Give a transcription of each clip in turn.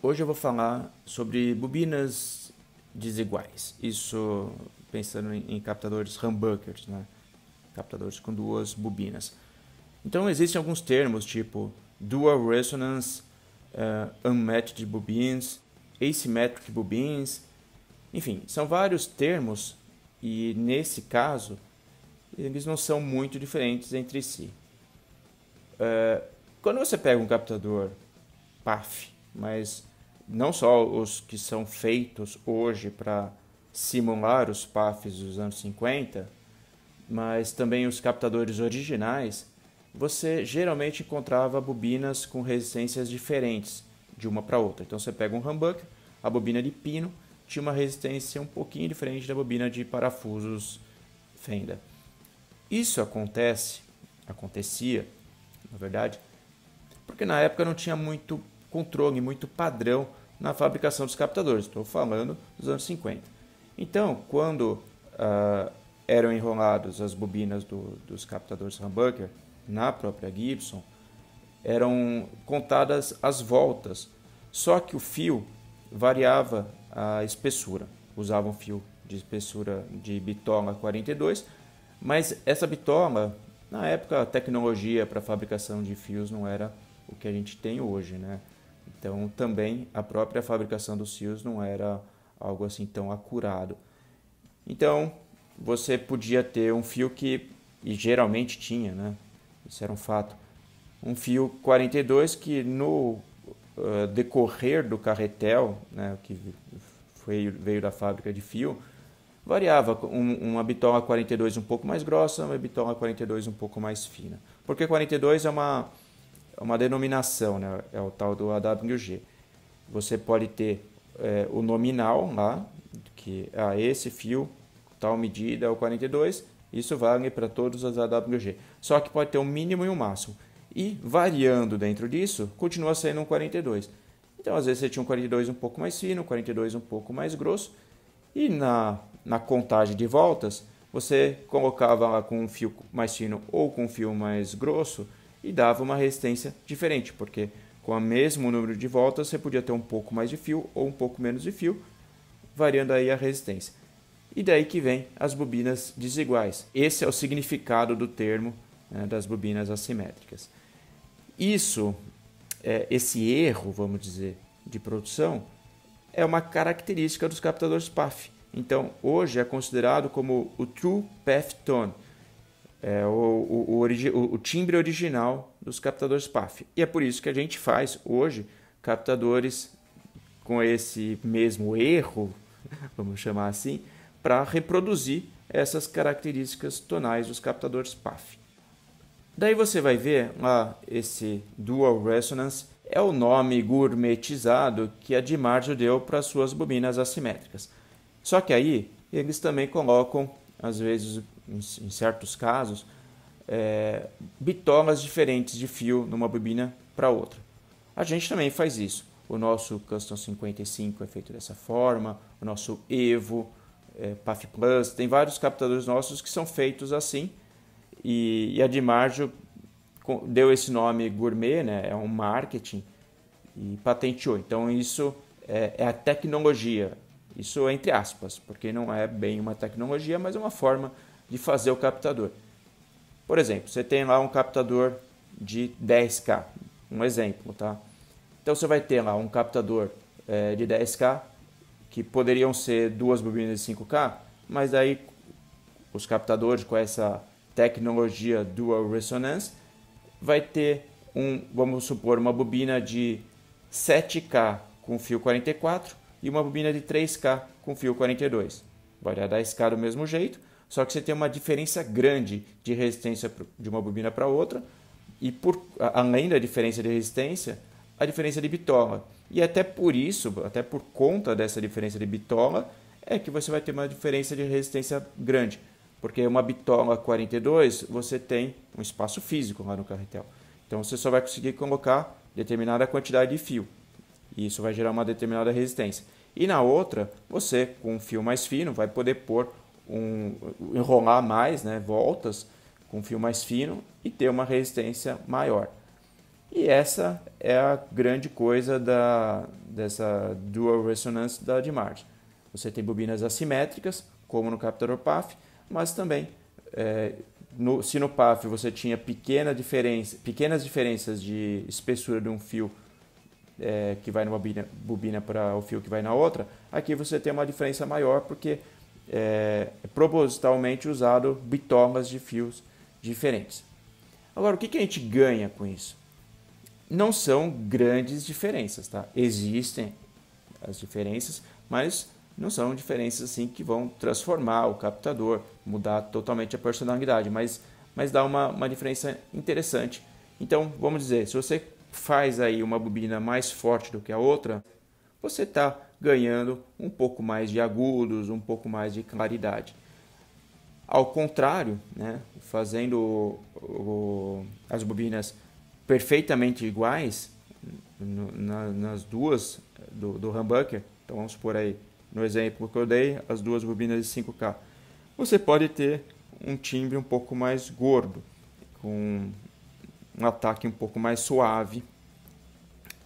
Hoje eu vou falar sobre bobinas desiguais. Isso pensando em captadores humbuckers, né? captadores com duas bobinas. Então existem alguns termos tipo dual resonance, uh, unmatched bobins, asymmetric bobins, enfim, são vários termos e nesse caso eles não são muito diferentes entre si. Uh, quando você pega um captador PAF, mas não só os que são feitos hoje para simular os PAFs dos anos 50, mas também os captadores originais, você geralmente encontrava bobinas com resistências diferentes de uma para outra. Então você pega um humbucker, a bobina de pino tinha uma resistência um pouquinho diferente da bobina de parafusos fenda. Isso acontece, acontecia, na verdade, porque na época não tinha muito controle, muito padrão na fabricação dos captadores. Estou falando dos anos 50. Então, quando uh, eram enroladas as bobinas do, dos captadores humbucker na própria Gibson, eram contadas as voltas, só que o fio variava a espessura. Usavam fio de espessura de bitola 42, mas essa bitola, na época a tecnologia para fabricação de fios não era o que a gente tem hoje, né? Então, também a própria fabricação dos fios não era algo assim tão acurado. Então, você podia ter um fio que, e geralmente tinha, né? Isso era um fato. Um fio 42 que no uh, decorrer do carretel, né, que foi, veio da fábrica de fio, variava. Um, uma bitola 42 um pouco mais grossa, uma bitola 42 um pouco mais fina. Porque 42 é uma é uma denominação, né? é o tal do AWG. Você pode ter é, o nominal lá, que a ah, esse fio, tal medida é o 42, isso vale para todos os AWG. Só que pode ter um mínimo e um máximo. E variando dentro disso, continua sendo um 42. Então, às vezes você tinha um 42 um pouco mais fino, um 42 um pouco mais grosso. E na, na contagem de voltas, você colocava lá com um fio mais fino ou com um fio mais grosso, e dava uma resistência diferente, porque com o mesmo número de voltas você podia ter um pouco mais de fio ou um pouco menos de fio, variando aí a resistência. E daí que vem as bobinas desiguais. Esse é o significado do termo né, das bobinas assimétricas. Isso, é, esse erro, vamos dizer, de produção, é uma característica dos captadores PAF. Então, hoje é considerado como o True Path Tone, é, o, o, o, o, timbre original dos captadores PAF. E é por isso que a gente faz hoje captadores com esse mesmo erro, vamos chamar assim, para reproduzir essas características tonais dos captadores PAF. Daí você vai ver lá esse Dual Resonance é o nome gourmetizado que a DiMarzio deu para suas bobinas assimétricas. Só que aí eles também colocam, às vezes, em, em certos casos, é, bitolas diferentes de fio numa bobina para outra. A gente também faz isso. O nosso Custom 55 é feito dessa forma, o nosso Evo, é, PAF Plus, tem vários captadores nossos que são feitos assim. E, e a Dimargio deu esse nome gourmet, né? é um marketing, e patenteou. Então isso é, é a tecnologia, isso é entre aspas, porque não é bem uma tecnologia, mas é uma forma de fazer o captador. Por exemplo, você tem lá um captador de 10K, um exemplo, tá? Então você vai ter lá um captador é, de 10K, que poderiam ser duas bobinas de 5K, mas aí os captadores com essa tecnologia Dual Resonance vai ter um, vamos supor, uma bobina de 7K com fio 44 e uma bobina de 3K com fio 42. Vai dar 10K do mesmo jeito, só que você tem uma diferença grande de resistência de uma bobina para outra, e por, além da diferença de resistência, a diferença de bitola. E até por isso, até por conta dessa diferença de bitola, é que você vai ter uma diferença de resistência grande. Porque uma bitola 42, você tem um espaço físico lá no carretel. Então você só vai conseguir colocar determinada quantidade de fio. E isso vai gerar uma determinada resistência. E na outra, você, com um fio mais fino, vai poder pôr um, enrolar mais, né, voltas com fio mais fino e ter uma resistência maior. E essa é a grande coisa da, dessa dual resonance da DMART. Você tem bobinas assimétricas, como no captador PAF, mas também é, no, se no PAF você tinha pequena diferença, pequenas diferenças de espessura de um fio é, que vai numa bobina, bobina para o fio que vai na outra, aqui você tem uma diferença maior porque é, é, propositalmente usado bitomas de fios diferentes. Agora, o que, que a gente ganha com isso? Não são grandes diferenças, tá? Existem as diferenças, mas não são diferenças assim que vão transformar o captador, mudar totalmente a personalidade, mas, mas dá uma, uma diferença interessante. Então, vamos dizer, se você faz aí uma bobina mais forte do que a outra, você está ganhando um pouco mais de agudos, um pouco mais de claridade. Ao contrário, né, fazendo o, o, as bobinas perfeitamente iguais no, na, nas duas do, do humbucker, então vamos por aí no exemplo que eu dei, as duas bobinas de 5K, você pode ter um timbre um pouco mais gordo, com um ataque um pouco mais suave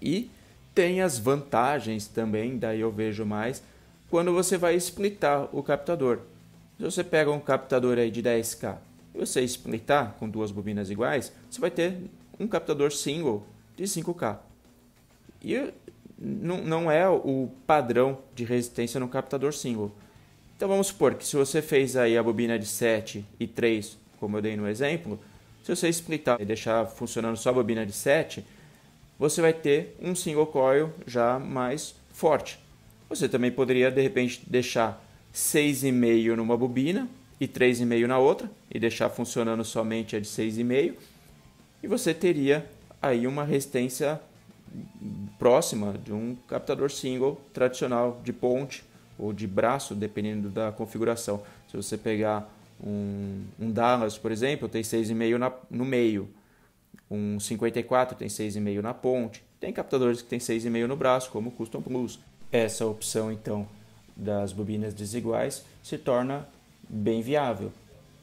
e tem as vantagens também, daí eu vejo mais, quando você vai splitar o captador. Se você pega um captador aí de 10K e você splitar com duas bobinas iguais, você vai ter um captador single de 5K. E não, é o padrão de resistência no captador single. Então vamos supor que se você fez aí a bobina de 7 e 3, como eu dei no exemplo, se você splitar e deixar funcionando só a bobina de 7, você vai ter um single coil já mais forte. Você também poderia de repente deixar 6,5 numa bobina e 3,5 na outra e deixar funcionando somente a de 6,5 e você teria aí uma resistência próxima de um captador single tradicional de ponte ou de braço, dependendo da configuração. Se você pegar um, um Dallas, por exemplo, tem 6,5 no meio um 54 tem 6,5 na ponte. Tem captadores que tem 6,5 no braço, como o Custom Plus. Essa opção, então, das bobinas desiguais se torna bem viável.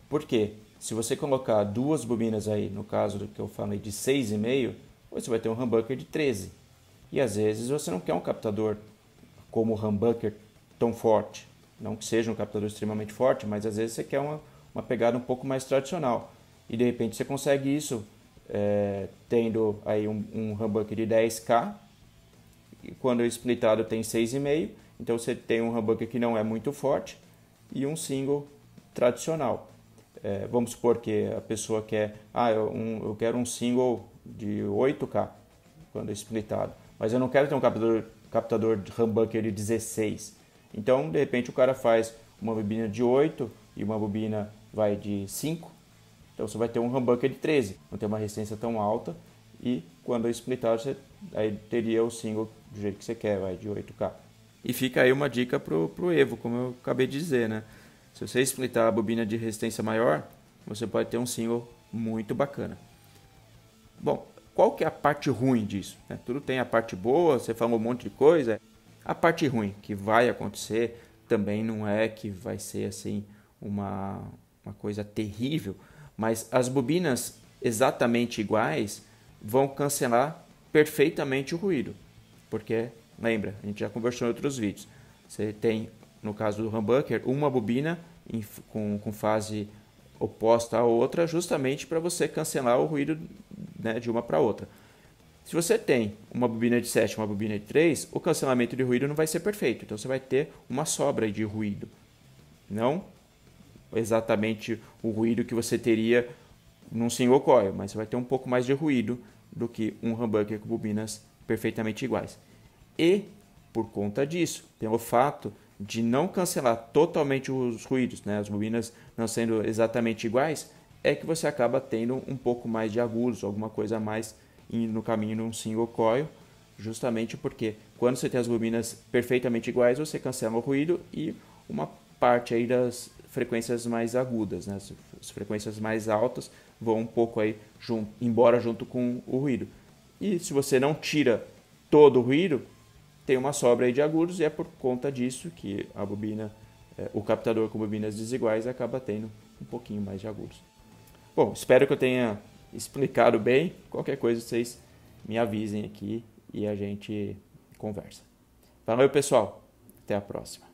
Por quê? Se você colocar duas bobinas aí, no caso do que eu falei de 6,5, você vai ter um humbucker de 13. E às vezes você não quer um captador como o humbucker tão forte. Não que seja um captador extremamente forte, mas às vezes você quer uma, uma pegada um pouco mais tradicional. E de repente você consegue isso é, tendo aí um, um humbucker de 10K, e quando splitado tem 6,5, então você tem um humbucker que não é muito forte e um single tradicional. É, vamos supor que a pessoa quer, ah, eu, um, eu quero um single de 8K quando é splitado, mas eu não quero ter um captador, captador de humbucker de 16. Então, de repente, o cara faz uma bobina de 8 e uma bobina vai de 5 então você vai ter um humbucker de 13, não tem uma resistência tão alta. E quando eu splitar, você aí teria o single do jeito que você quer, vai de 8K. E fica aí uma dica pro, pro Evo, como eu acabei de dizer, né? Se você splitar a bobina de resistência maior, você pode ter um single muito bacana. Bom, qual que é a parte ruim disso? Né? Tudo tem a parte boa, você falou um monte de coisa. A parte ruim que vai acontecer também não é que vai ser assim uma, uma coisa terrível, mas as bobinas exatamente iguais vão cancelar perfeitamente o ruído, porque lembra, a gente já conversou em outros vídeos. Você tem, no caso do humbucker, uma bobina em, com, com fase oposta à outra, justamente para você cancelar o ruído né, de uma para outra. Se você tem uma bobina de 7 uma bobina de 3, o cancelamento de ruído não vai ser perfeito. Então você vai ter uma sobra de ruído. Não exatamente o ruído que você teria num single coil, mas você vai ter um pouco mais de ruído do que um humbucker com bobinas perfeitamente iguais. E, por conta disso, pelo fato de não cancelar totalmente os ruídos, né, as bobinas não sendo exatamente iguais, é que você acaba tendo um pouco mais de agudos, alguma coisa a mais no caminho num um single coil, justamente porque quando você tem as bobinas perfeitamente iguais, você cancela o ruído e uma parte aí das frequências mais agudas, né? As frequências mais altas vão um pouco aí junto, embora junto com o ruído. E se você não tira todo o ruído, tem uma sobra aí de agudos e é por conta disso que a bobina, é, o captador com bobinas desiguais acaba tendo um pouquinho mais de agudos. Bom, espero que eu tenha explicado bem. Qualquer coisa vocês me avisem aqui e a gente conversa. Valeu, pessoal. Até a próxima.